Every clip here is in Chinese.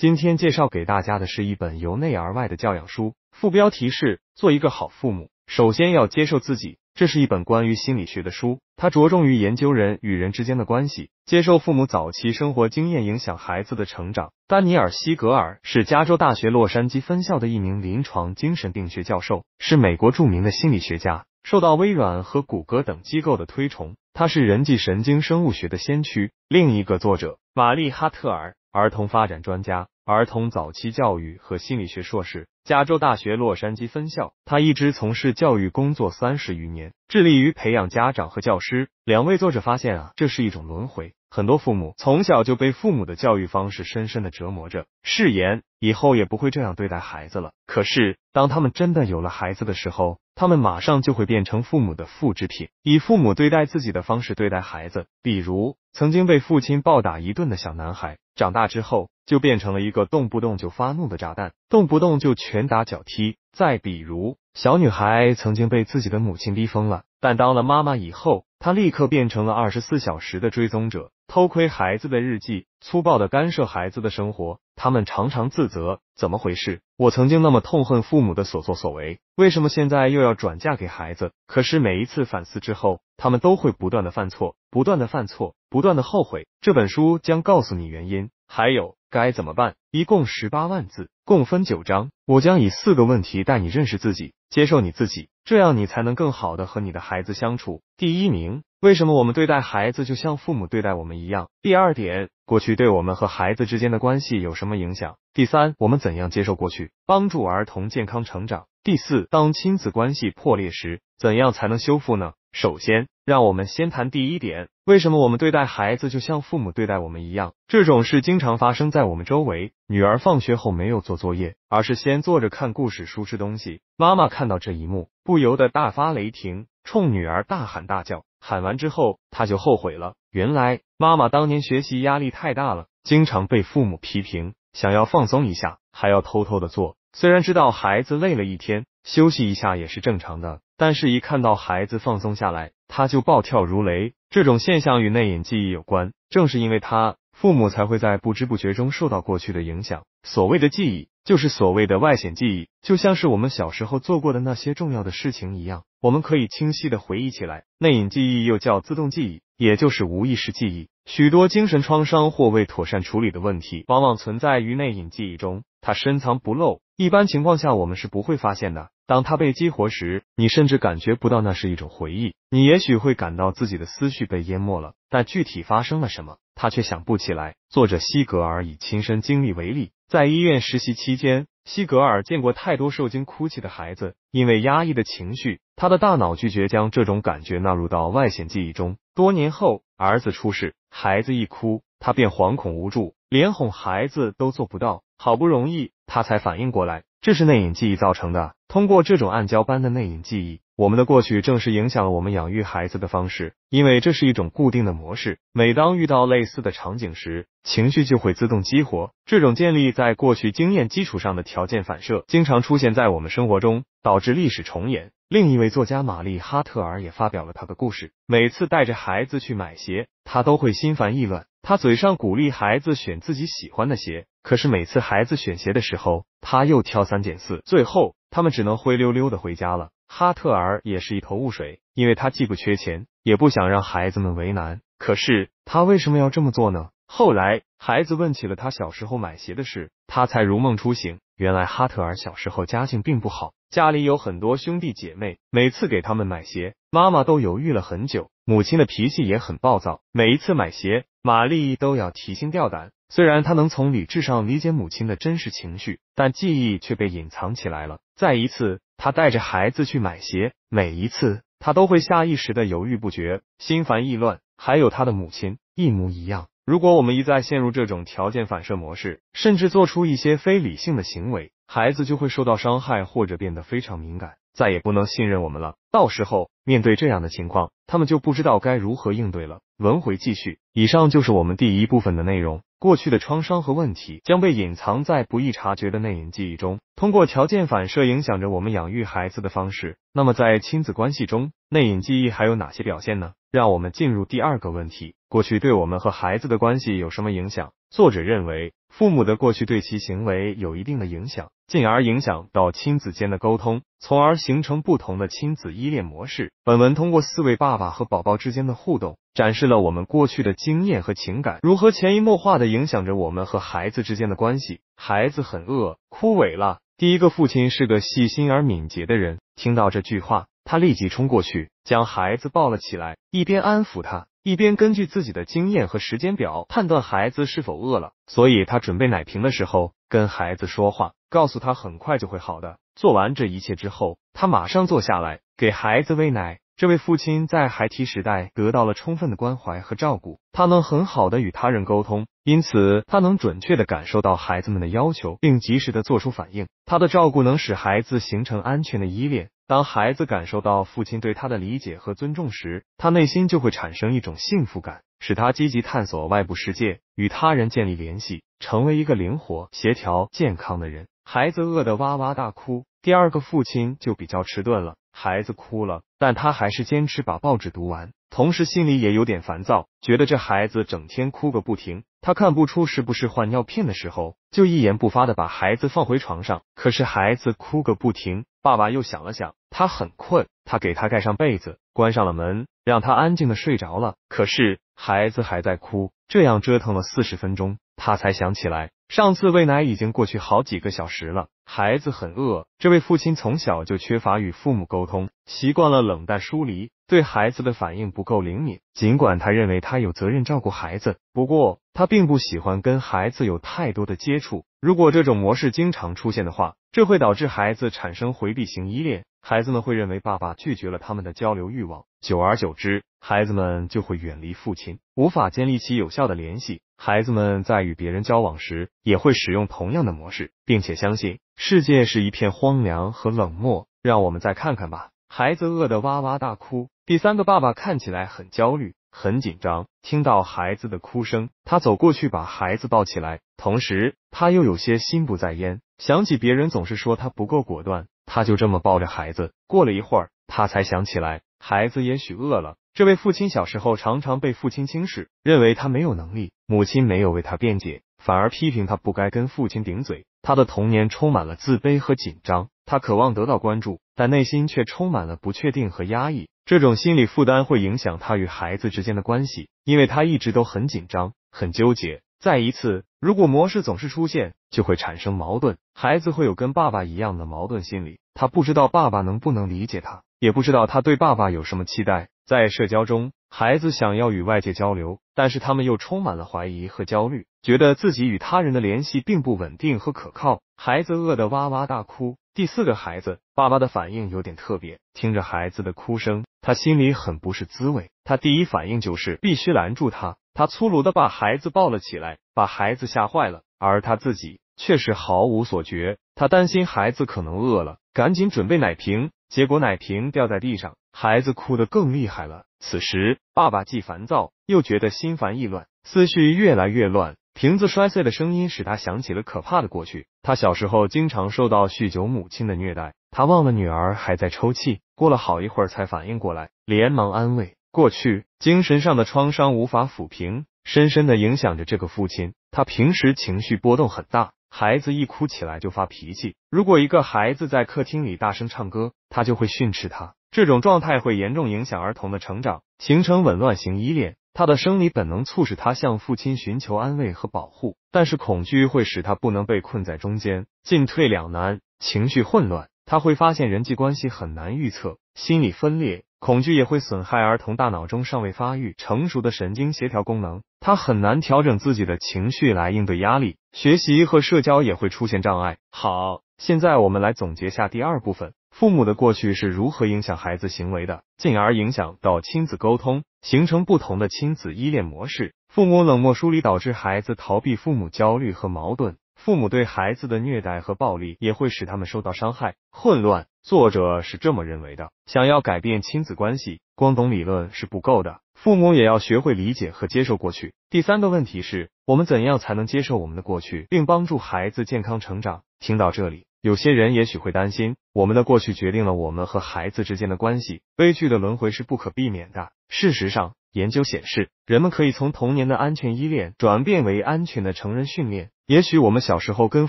今天介绍给大家的是一本由内而外的教养书，副标题是“做一个好父母，首先要接受自己”。这是一本关于心理学的书，它着重于研究人与人之间的关系，接受父母早期生活经验影响孩子的成长。丹尼尔·西格尔是加州大学洛杉矶分校的一名临床精神病学教授，是美国著名的心理学家，受到微软和谷歌等机构的推崇。他是人际神经生物学的先驱。另一个作者玛丽·哈特尔。儿童发展专家、儿童早期教育和心理学硕士，加州大学洛杉矶分校。他一直从事教育工作三十余年，致力于培养家长和教师。两位作者发现啊，这是一种轮回。很多父母从小就被父母的教育方式深深的折磨着，誓言以后也不会这样对待孩子了。可是当他们真的有了孩子的时候，他们马上就会变成父母的复制品，以父母对待自己的方式对待孩子。比如曾经被父亲暴打一顿的小男孩。长大之后就变成了一个动不动就发怒的炸弹，动不动就拳打脚踢。再比如，小女孩曾经被自己的母亲逼疯了，但当了妈妈以后，她立刻变成了二十四小时的追踪者，偷窥孩子的日记，粗暴的干涉孩子的生活。他们常常自责：怎么回事？我曾经那么痛恨父母的所作所为，为什么现在又要转嫁给孩子？可是每一次反思之后，他们都会不断的犯错，不断的犯错，不断的后悔。这本书将告诉你原因。还有该怎么办？一共十八万字，共分九章。我将以四个问题带你认识自己，接受你自己，这样你才能更好的和你的孩子相处。第一名。为什么我们对待孩子就像父母对待我们一样？第二点，过去对我们和孩子之间的关系有什么影响？第三，我们怎样接受过去，帮助儿童健康成长？第四，当亲子关系破裂时，怎样才能修复呢？首先，让我们先谈第一点，为什么我们对待孩子就像父母对待我们一样？这种事经常发生在我们周围。女儿放学后没有做作业，而是先坐着看故事书吃东西。妈妈看到这一幕，不由得大发雷霆，冲女儿大喊大叫。喊完之后，他就后悔了。原来妈妈当年学习压力太大了，经常被父母批评，想要放松一下还要偷偷的做。虽然知道孩子累了一天，休息一下也是正常的，但是一看到孩子放松下来，他就暴跳如雷。这种现象与内隐记忆有关，正是因为他。父母才会在不知不觉中受到过去的影响。所谓的记忆，就是所谓的外显记忆，就像是我们小时候做过的那些重要的事情一样，我们可以清晰的回忆起来。内隐记忆又叫自动记忆，也就是无意识记忆。许多精神创伤或未妥善处理的问题，往往存在于内隐记忆中，它深藏不露，一般情况下我们是不会发现的。当它被激活时，你甚至感觉不到那是一种回忆，你也许会感到自己的思绪被淹没了，但具体发生了什么？他却想不起来。作者西格尔以亲身经历为例，在医院实习期间，西格尔见过太多受惊哭泣的孩子，因为压抑的情绪，他的大脑拒绝将这种感觉纳入到外显记忆中。多年后，儿子出事，孩子一哭，他便惶恐无助，连哄孩子都做不到。好不容易，他才反应过来，这是内隐记忆造成的。通过这种暗礁般的内隐记忆。我们的过去正是影响了我们养育孩子的方式，因为这是一种固定的模式。每当遇到类似的场景时，情绪就会自动激活。这种建立在过去经验基础上的条件反射，经常出现在我们生活中，导致历史重演。另一位作家玛丽哈特尔也发表了他的故事。每次带着孩子去买鞋，他都会心烦意乱。他嘴上鼓励孩子选自己喜欢的鞋，可是每次孩子选鞋的时候，他又挑三拣四，最后他们只能灰溜溜的回家了。哈特尔也是一头雾水，因为他既不缺钱，也不想让孩子们为难。可是他为什么要这么做呢？后来，孩子问起了他小时候买鞋的事，他才如梦初醒。原来，哈特尔小时候家境并不好，家里有很多兄弟姐妹，每次给他们买鞋，妈妈都犹豫了很久。母亲的脾气也很暴躁，每一次买鞋，玛丽都要提心吊胆。虽然他能从理智上理解母亲的真实情绪，但记忆却被隐藏起来了。再一次，他带着孩子去买鞋，每一次他都会下意识的犹豫不决，心烦意乱。还有他的母亲，一模一样。如果我们一再陷入这种条件反射模式，甚至做出一些非理性的行为，孩子就会受到伤害，或者变得非常敏感，再也不能信任我们了。到时候面对这样的情况，他们就不知道该如何应对了。轮回继续，以上就是我们第一部分的内容。过去的创伤和问题将被隐藏在不易察觉的内隐记忆中，通过条件反射影响着我们养育孩子的方式。那么，在亲子关系中，内隐记忆还有哪些表现呢？让我们进入第二个问题：过去对我们和孩子的关系有什么影响？作者认为。父母的过去对其行为有一定的影响，进而影响到亲子间的沟通，从而形成不同的亲子依恋模式。本文通过四位爸爸和宝宝之间的互动，展示了我们过去的经验和情感如何潜移默化的影响着我们和孩子之间的关系。孩子很饿，枯萎了。第一个父亲是个细心而敏捷的人，听到这句话，他立即冲过去，将孩子抱了起来，一边安抚他。一边根据自己的经验和时间表判断孩子是否饿了，所以他准备奶瓶的时候跟孩子说话，告诉他很快就会好的。做完这一切之后，他马上坐下来给孩子喂奶。这位父亲在孩提时代得到了充分的关怀和照顾，他能很好的与他人沟通，因此他能准确的感受到孩子们的要求，并及时的做出反应。他的照顾能使孩子形成安全的依恋，当孩子感受到父亲对他的理解和尊重时，他内心就会产生一种幸福感，使他积极探索外部世界，与他人建立联系，成为一个灵活、协调、健康的人。孩子饿得哇哇大哭。第二个父亲就比较迟钝了。孩子哭了，但他还是坚持把报纸读完，同时心里也有点烦躁，觉得这孩子整天哭个不停。他看不出是不是换尿片的时候，就一言不发的把孩子放回床上。可是孩子哭个不停，爸爸又想了想，他很困，他给他盖上被子，关上了门，让他安静的睡着了。可是孩子还在哭，这样折腾了四十分钟，他才想起来。上次喂奶已经过去好几个小时了，孩子很饿。这位父亲从小就缺乏与父母沟通，习惯了冷淡疏离，对孩子的反应不够灵敏。尽管他认为他有责任照顾孩子，不过他并不喜欢跟孩子有太多的接触。如果这种模式经常出现的话，这会导致孩子产生回避型依恋。孩子们会认为爸爸拒绝了他们的交流欲望，久而久之，孩子们就会远离父亲，无法建立起有效的联系。孩子们在与别人交往时也会使用同样的模式，并且相信世界是一片荒凉和冷漠。让我们再看看吧。孩子饿得哇哇大哭。第三个爸爸看起来很焦虑、很紧张。听到孩子的哭声，他走过去把孩子抱起来，同时他又有些心不在焉，想起别人总是说他不够果断。他就这么抱着孩子。过了一会儿，他才想起来，孩子也许饿了。这位父亲小时候常常被父亲轻视，认为他没有能力。母亲没有为他辩解，反而批评他不该跟父亲顶嘴。他的童年充满了自卑和紧张，他渴望得到关注，但内心却充满了不确定和压抑。这种心理负担会影响他与孩子之间的关系，因为他一直都很紧张、很纠结。再一次，如果模式总是出现，就会产生矛盾，孩子会有跟爸爸一样的矛盾心理。他不知道爸爸能不能理解他，也不知道他对爸爸有什么期待。在社交中。孩子想要与外界交流，但是他们又充满了怀疑和焦虑，觉得自己与他人的联系并不稳定和可靠。孩子饿得哇哇大哭。第四个孩子，爸爸的反应有点特别，听着孩子的哭声，他心里很不是滋味。他第一反应就是必须拦住他。他粗鲁的把孩子抱了起来，把孩子吓坏了，而他自己却是毫无所觉。他担心孩子可能饿了，赶紧准备奶瓶，结果奶瓶掉在地上，孩子哭得更厉害了。此时，爸爸既烦躁又觉得心烦意乱，思绪越来越乱。瓶子摔碎的声音使他想起了可怕的过去。他小时候经常受到酗酒母亲的虐待。他忘了女儿还在抽泣，过了好一会儿才反应过来，连忙安慰。过去精神上的创伤无法抚平，深深的影响着这个父亲。他平时情绪波动很大，孩子一哭起来就发脾气。如果一个孩子在客厅里大声唱歌，他就会训斥他。这种状态会严重影响儿童的成长，形成紊乱型依恋。他的生理本能促使他向父亲寻求安慰和保护，但是恐惧会使他不能被困在中间，进退两难，情绪混乱。他会发现人际关系很难预测，心理分裂，恐惧也会损害儿童大脑中尚未发育成熟的神经协调功能。他很难调整自己的情绪来应对压力，学习和社交也会出现障碍。好，现在我们来总结下第二部分。父母的过去是如何影响孩子行为的，进而影响到亲子沟通，形成不同的亲子依恋模式。父母冷漠疏离导致孩子逃避父母焦虑和矛盾，父母对孩子的虐待和暴力也会使他们受到伤害、混乱。作者是这么认为的。想要改变亲子关系，光懂理论是不够的，父母也要学会理解和接受过去。第三个问题是，我们怎样才能接受我们的过去，并帮助孩子健康成长？听到这里。有些人也许会担心，我们的过去决定了我们和孩子之间的关系，悲剧的轮回是不可避免的。事实上，研究显示，人们可以从童年的安全依恋转变为安全的成人训练。也许我们小时候跟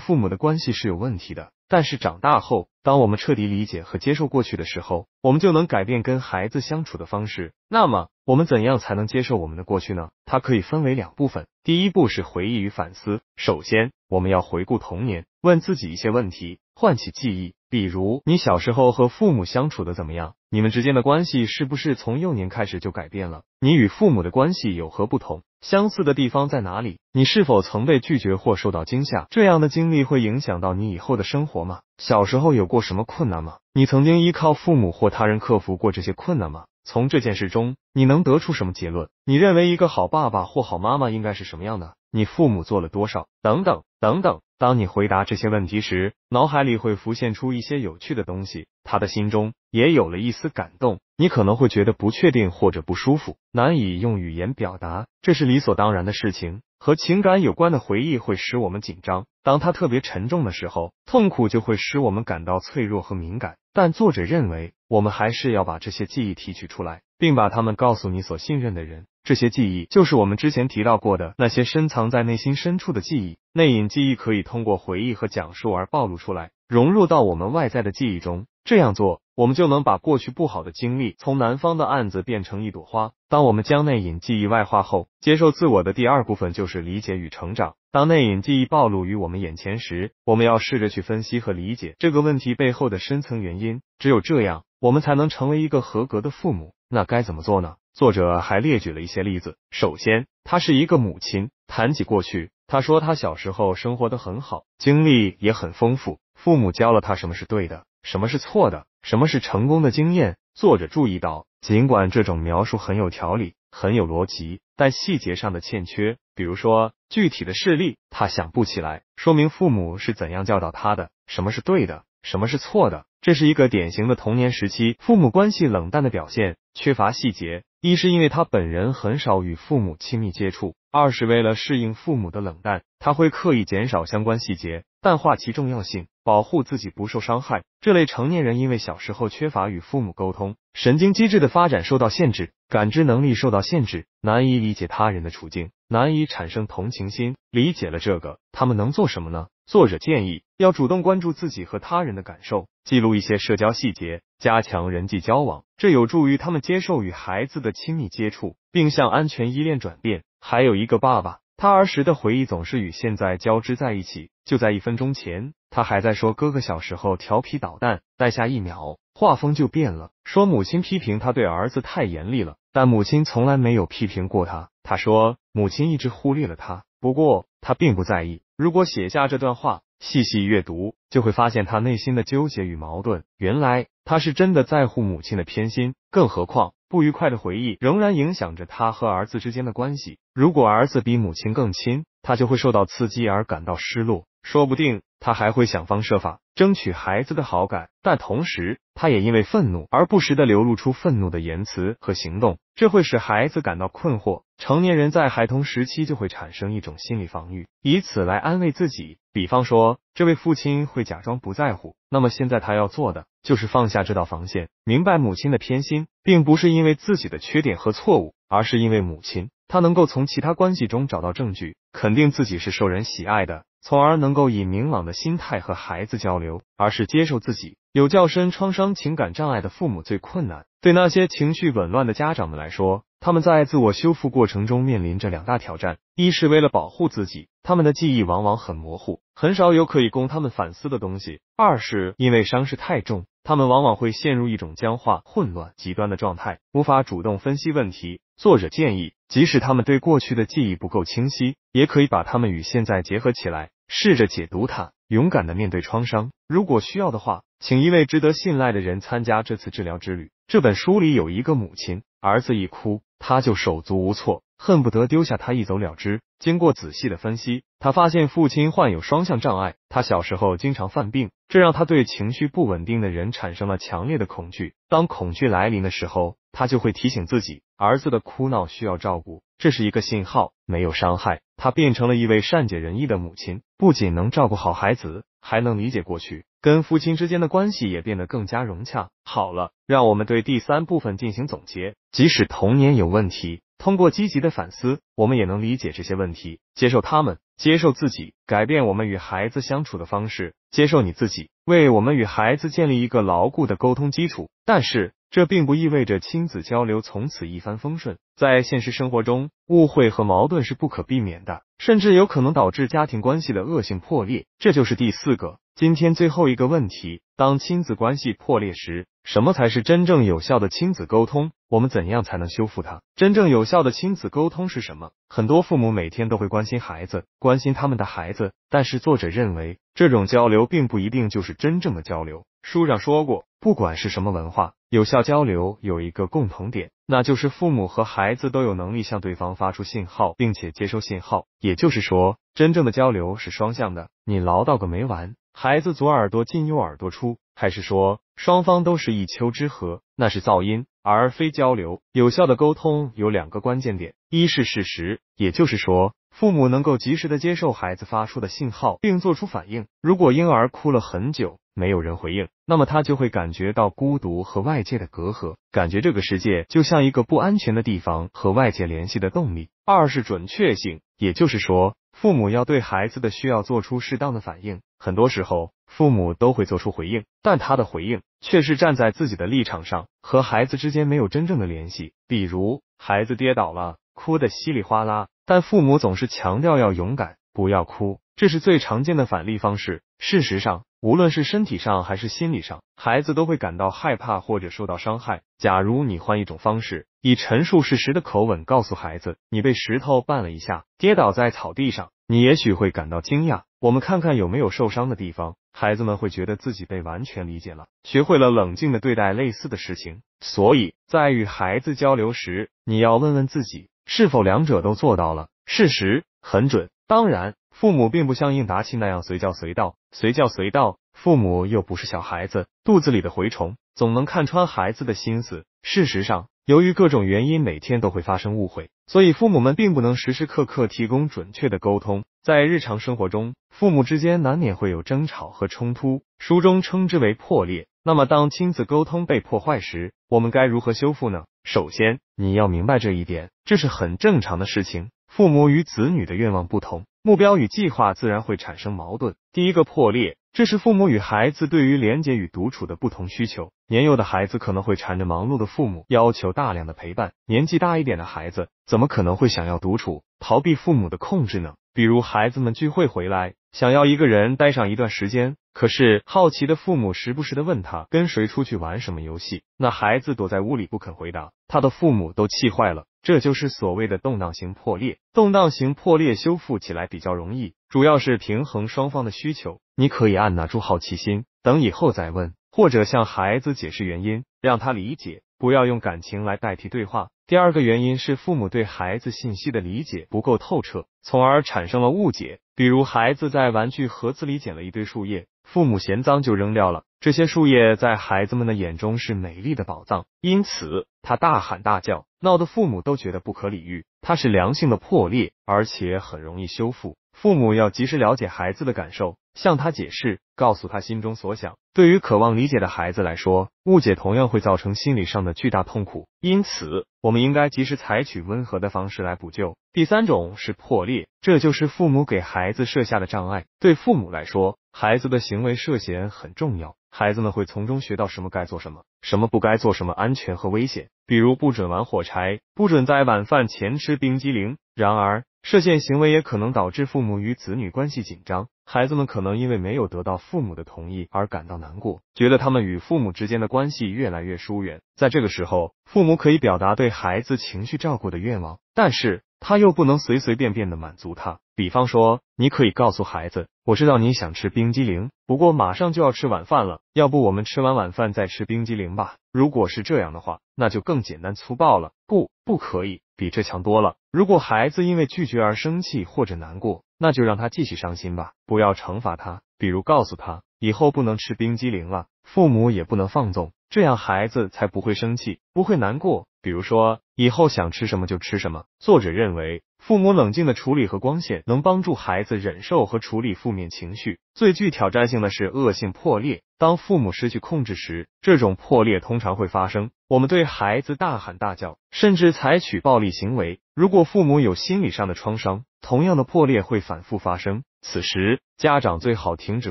父母的关系是有问题的。但是长大后，当我们彻底理解和接受过去的时候，我们就能改变跟孩子相处的方式。那么，我们怎样才能接受我们的过去呢？它可以分为两部分。第一步是回忆与反思。首先，我们要回顾童年，问自己一些问题，唤起记忆。比如，你小时候和父母相处的怎么样？你们之间的关系是不是从幼年开始就改变了？你与父母的关系有何不同？相似的地方在哪里？你是否曾被拒绝或受到惊吓？这样的经历会影响到你以后的生活吗？小时候有过什么困难吗？你曾经依靠父母或他人克服过这些困难吗？从这件事中，你能得出什么结论？你认为一个好爸爸或好妈妈应该是什么样的？你父母做了多少？等等，等等。当你回答这些问题时，脑海里会浮现出一些有趣的东西。他的心中也有了一丝感动。你可能会觉得不确定或者不舒服，难以用语言表达。这是理所当然的事情。和情感有关的回忆会使我们紧张。当它特别沉重的时候，痛苦就会使我们感到脆弱和敏感。但作者认为，我们还是要把这些记忆提取出来，并把它们告诉你所信任的人。这些记忆就是我们之前提到过的那些深藏在内心深处的记忆。内隐记忆可以通过回忆和讲述而暴露出来，融入到我们外在的记忆中。这样做，我们就能把过去不好的经历，从南方的案子变成一朵花。当我们将内隐记忆外化后，接受自我的第二部分就是理解与成长。当内隐记忆暴露于我们眼前时，我们要试着去分析和理解这个问题背后的深层原因。只有这样，我们才能成为一个合格的父母。那该怎么做呢？作者还列举了一些例子。首先，她是一个母亲。谈起过去，她说她小时候生活的很好，经历也很丰富。父母教了她什么是对的，什么是错的，什么是成功的经验。作者注意到，尽管这种描述很有条理，很有逻辑，但细节上的欠缺，比如说具体的事例，他想不起来，说明父母是怎样教导他的，什么是对的，什么是错的。这是一个典型的童年时期父母关系冷淡的表现，缺乏细节。一是因为他本人很少与父母亲密接触，二是为了适应父母的冷淡，他会刻意减少相关细节，淡化其重要性，保护自己不受伤害。这类成年人因为小时候缺乏与父母沟通，神经机制的发展受到限制，感知能力受到限制，难以理解他人的处境，难以产生同情心。理解了这个，他们能做什么呢？作者建议要主动关注自己和他人的感受。记录一些社交细节，加强人际交往，这有助于他们接受与孩子的亲密接触，并向安全依恋转变。还有一个爸爸，他儿时的回忆总是与现在交织在一起。就在一分钟前，他还在说哥哥小时候调皮捣蛋，但下一秒画风就变了，说母亲批评他对儿子太严厉了。但母亲从来没有批评过他。他说母亲一直忽略了他，不过他并不在意。如果写下这段话，细细阅读。就会发现他内心的纠结与矛盾。原来他是真的在乎母亲的偏心，更何况不愉快的回忆仍然影响着他和儿子之间的关系。如果儿子比母亲更亲，他就会受到刺激而感到失落。说不定他还会想方设法争取孩子的好感，但同时他也因为愤怒而不时的流露出愤怒的言辞和行动，这会使孩子感到困惑。成年人在孩童时期就会产生一种心理防御，以此来安慰自己。比方说，这位父亲会假装不在乎。那么现在他要做的就是放下这道防线，明白母亲的偏心并不是因为自己的缺点和错误，而是因为母亲。他能够从其他关系中找到证据，肯定自己是受人喜爱的。从而能够以明朗的心态和孩子交流，而是接受自己有较深创伤情感障碍的父母最困难。对那些情绪紊乱的家长们来说，他们在自我修复过程中面临着两大挑战：一是为了保护自己，他们的记忆往往很模糊，很少有可以供他们反思的东西；二是因为伤势太重，他们往往会陷入一种僵化、混乱、极端的状态，无法主动分析问题。作者建议。即使他们对过去的记忆不够清晰，也可以把他们与现在结合起来，试着解读它，勇敢的面对创伤。如果需要的话，请一位值得信赖的人参加这次治疗之旅。这本书里有一个母亲，儿子一哭，他就手足无措，恨不得丢下他一走了之。经过仔细的分析，他发现父亲患有双向障碍，他小时候经常犯病，这让他对情绪不稳定的人产生了强烈的恐惧。当恐惧来临的时候。他就会提醒自己，儿子的哭闹需要照顾，这是一个信号，没有伤害。他变成了一位善解人意的母亲，不仅能照顾好孩子，还能理解过去，跟父亲之间的关系也变得更加融洽。好了，让我们对第三部分进行总结。即使童年有问题，通过积极的反思，我们也能理解这些问题，接受他们，接受自己，改变我们与孩子相处的方式，接受你自己，为我们与孩子建立一个牢固的沟通基础。但是。这并不意味着亲子交流从此一帆风顺，在现实生活中，误会和矛盾是不可避免的，甚至有可能导致家庭关系的恶性破裂。这就是第四个，今天最后一个问题：当亲子关系破裂时，什么才是真正有效的亲子沟通？我们怎样才能修复它？真正有效的亲子沟通是什么？很多父母每天都会关心孩子，关心他们的孩子，但是作者认为，这种交流并不一定就是真正的交流。书上说过。不管是什么文化，有效交流有一个共同点，那就是父母和孩子都有能力向对方发出信号，并且接收信号。也就是说，真正的交流是双向的。你唠叨个没完，孩子左耳朵进右耳朵出，还是说？双方都是一丘之貉，那是噪音而非交流。有效的沟通有两个关键点：一是事实，也就是说，父母能够及时的接受孩子发出的信号，并做出反应。如果婴儿哭了很久，没有人回应，那么他就会感觉到孤独和外界的隔阂，感觉这个世界就像一个不安全的地方。和外界联系的动力，二是准确性，也就是说，父母要对孩子的需要做出适当的反应。很多时候，父母都会做出回应，但他的回应却是站在自己的立场上，和孩子之间没有真正的联系。比如，孩子跌倒了，哭得稀里哗啦，但父母总是强调要勇敢，不要哭。这是最常见的反例方式。事实上，无论是身体上还是心理上，孩子都会感到害怕或者受到伤害。假如你换一种方式，以陈述事实的口吻告诉孩子，你被石头绊了一下，跌倒在草地上，你也许会感到惊讶。我们看看有没有受伤的地方。孩子们会觉得自己被完全理解了，学会了冷静的对待类似的事情。所以，在与孩子交流时，你要问问自己，是否两者都做到了？事实很准。当然，父母并不像应答器那样随叫随到，随叫随到。父母又不是小孩子肚子里的蛔虫，总能看穿孩子的心思。事实上，由于各种原因，每天都会发生误会，所以父母们并不能时时刻刻提供准确的沟通。在日常生活中，父母之间难免会有争吵和冲突，书中称之为破裂。那么，当亲子沟通被破坏时，我们该如何修复呢？首先，你要明白这一点，这是很正常的事情。父母与子女的愿望不同，目标与计划自然会产生矛盾。第一个破裂，这是父母与孩子对于连接与独处的不同需求。年幼的孩子可能会缠着忙碌的父母，要求大量的陪伴；年纪大一点的孩子，怎么可能会想要独处，逃避父母的控制呢？比如孩子们聚会回来，想要一个人待上一段时间，可是好奇的父母时不时的问他跟谁出去玩什么游戏，那孩子躲在屋里不肯回答，他的父母都气坏了。这就是所谓的动荡型破裂，动荡型破裂修复起来比较容易，主要是平衡双方的需求。你可以按捺住好奇心，等以后再问，或者向孩子解释原因，让他理解，不要用感情来代替对话。第二个原因是父母对孩子信息的理解不够透彻，从而产生了误解。比如孩子在玩具盒子里捡了一堆树叶，父母嫌脏就扔掉了。这些树叶在孩子们的眼中是美丽的宝藏，因此他大喊大叫，闹得父母都觉得不可理喻。它是良性的破裂，而且很容易修复。父母要及时了解孩子的感受，向他解释，告诉他心中所想。对于渴望理解的孩子来说，误解同样会造成心理上的巨大痛苦。因此，我们应该及时采取温和的方式来补救。第三种是破裂，这就是父母给孩子设下的障碍。对父母来说，孩子的行为涉嫌很重要。孩子们会从中学到什么该做什么，什么不该做什么，安全和危险，比如不准玩火柴，不准在晚饭前吃冰激凌。然而，射线行为也可能导致父母与子女关系紧张，孩子们可能因为没有得到父母的同意而感到难过，觉得他们与父母之间的关系越来越疏远。在这个时候，父母可以表达对孩子情绪照顾的愿望，但是他又不能随随便便的满足他。比方说，你可以告诉孩子，我知道你想吃冰激凌，不过马上就要吃晚饭了，要不我们吃完晚饭再吃冰激凌吧。如果是这样的话，那就更简单粗暴了。不，不可以，比这强多了。如果孩子因为拒绝而生气或者难过，那就让他继续伤心吧，不要惩罚他。比如告诉他，以后不能吃冰激凌了，父母也不能放纵，这样孩子才不会生气，不会难过。比如说，以后想吃什么就吃什么。作者认为，父母冷静的处理和光线能帮助孩子忍受和处理负面情绪。最具挑战性的是恶性破裂，当父母失去控制时，这种破裂通常会发生。我们对孩子大喊大叫，甚至采取暴力行为。如果父母有心理上的创伤，同样的破裂会反复发生。此时，家长最好停止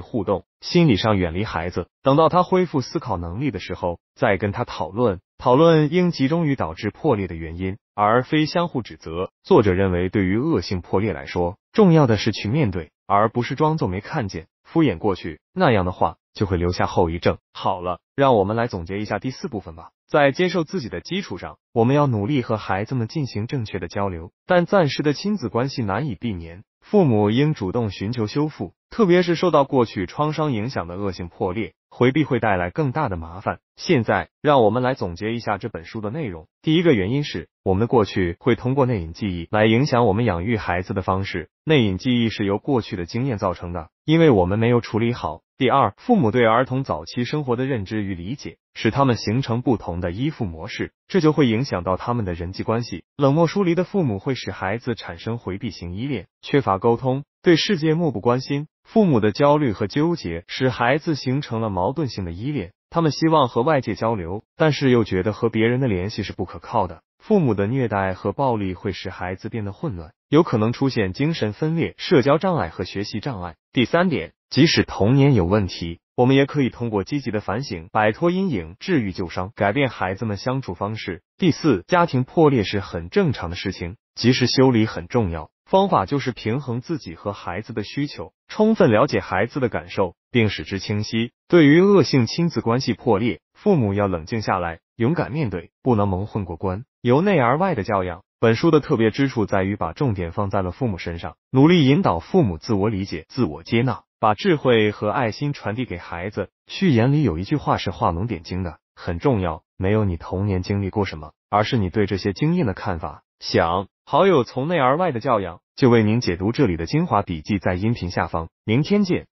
互动，心理上远离孩子，等到他恢复思考能力的时候，再跟他讨论。讨论应集中于导致破裂的原因，而非相互指责。作者认为，对于恶性破裂来说，重要的是去面对，而不是装作没看见、敷衍过去。那样的话，就会留下后遗症。好了，让我们来总结一下第四部分吧。在接受自己的基础上，我们要努力和孩子们进行正确的交流。但暂时的亲子关系难以避免，父母应主动寻求修复，特别是受到过去创伤影响的恶性破裂。回避会带来更大的麻烦。现在，让我们来总结一下这本书的内容。第一个原因是，我们的过去会通过内隐记忆来影响我们养育孩子的方式。内隐记忆是由过去的经验造成的，因为我们没有处理好。第二，父母对儿童早期生活的认知与理解，使他们形成不同的依附模式，这就会影响到他们的人际关系。冷漠疏离的父母会使孩子产生回避型依恋，缺乏沟通，对世界漠不关心。父母的焦虑和纠结，使孩子形成了矛盾性的依恋，他们希望和外界交流，但是又觉得和别人的联系是不可靠的。父母的虐待和暴力会使孩子变得混乱，有可能出现精神分裂、社交障碍和学习障碍。第三点，即使童年有问题，我们也可以通过积极的反省，摆脱阴影，治愈旧伤，改变孩子们相处方式。第四，家庭破裂是很正常的事情，及时修理很重要。方法就是平衡自己和孩子的需求，充分了解孩子的感受，并使之清晰。对于恶性亲子关系破裂，父母要冷静下来，勇敢面对，不能蒙混过关。由内而外的教养，本书的特别之处在于把重点放在了父母身上，努力引导父母自我理解、自我接纳，把智慧和爱心传递给孩子。序言里有一句话是画龙点睛的，很重要。没有你童年经历过什么，而是你对这些经验的看法。想好友从内而外的教养，就为您解读这里的精华笔记在音频下方。明天见。